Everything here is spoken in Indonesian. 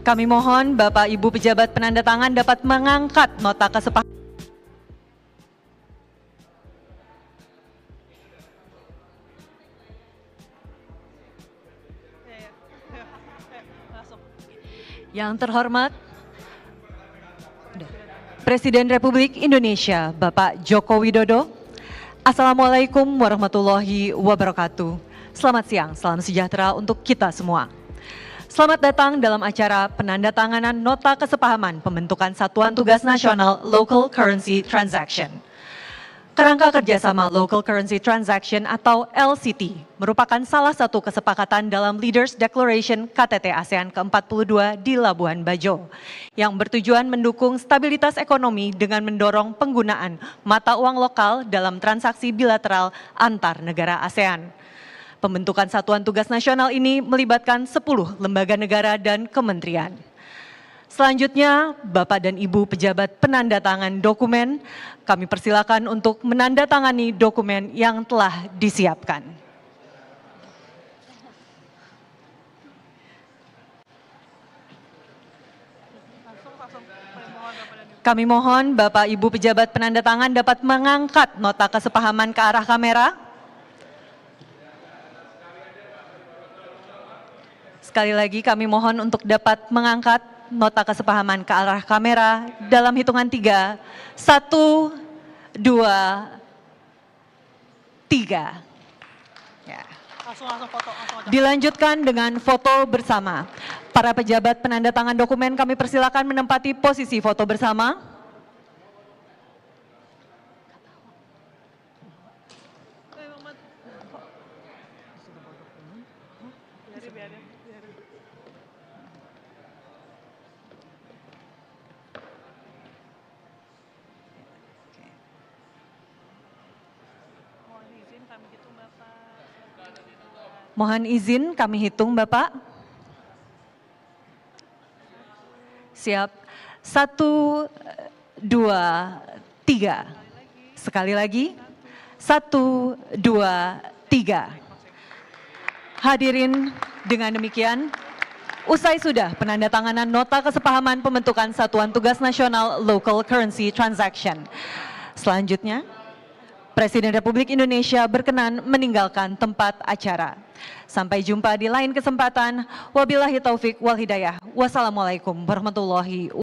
Kami mohon Bapak Ibu pejabat penanda tangan dapat mengangkat nota kesepakatan. Yang terhormat Presiden Republik Indonesia Bapak Joko Widodo. Assalamualaikum warahmatullahi wabarakatuh. Selamat siang, salam sejahtera untuk kita semua. Selamat datang dalam acara penandatanganan Nota Kesepahaman Pembentukan Satuan Tugas Nasional Local Currency Transaction. Kerangka kerjasama Local Currency Transaction atau LCT merupakan salah satu kesepakatan dalam Leaders Declaration KTT ASEAN ke-42 di Labuan Bajo yang bertujuan mendukung stabilitas ekonomi dengan mendorong penggunaan mata uang lokal dalam transaksi bilateral antar negara ASEAN. Pembentukan Satuan Tugas Nasional ini melibatkan 10 lembaga negara dan kementerian. Selanjutnya, Bapak dan Ibu pejabat penandatangan dokumen, kami persilakan untuk menandatangani dokumen yang telah disiapkan. Kami mohon Bapak Ibu pejabat penandatangan dapat mengangkat nota kesepahaman ke arah kamera. Sekali lagi kami mohon untuk dapat mengangkat nota kesepahaman ke arah kamera dalam hitungan tiga. Satu, dua, tiga. Ya. Dilanjutkan dengan foto bersama. Para pejabat penanda tangan dokumen kami persilakan menempati posisi foto bersama. Mohon izin kami hitung Bapak. Siap. Satu, dua, tiga. Sekali lagi. Satu, dua, tiga. Hadirin dengan demikian, Usai sudah penandatanganan nota kesepahaman pembentukan Satuan Tugas Nasional Local Currency Transaction. Selanjutnya, Presiden Republik Indonesia berkenan meninggalkan tempat acara. Sampai jumpa di lain kesempatan. Wabillahi taufik wal hidayah. Wassalamualaikum warahmatullahi wabarakatuh.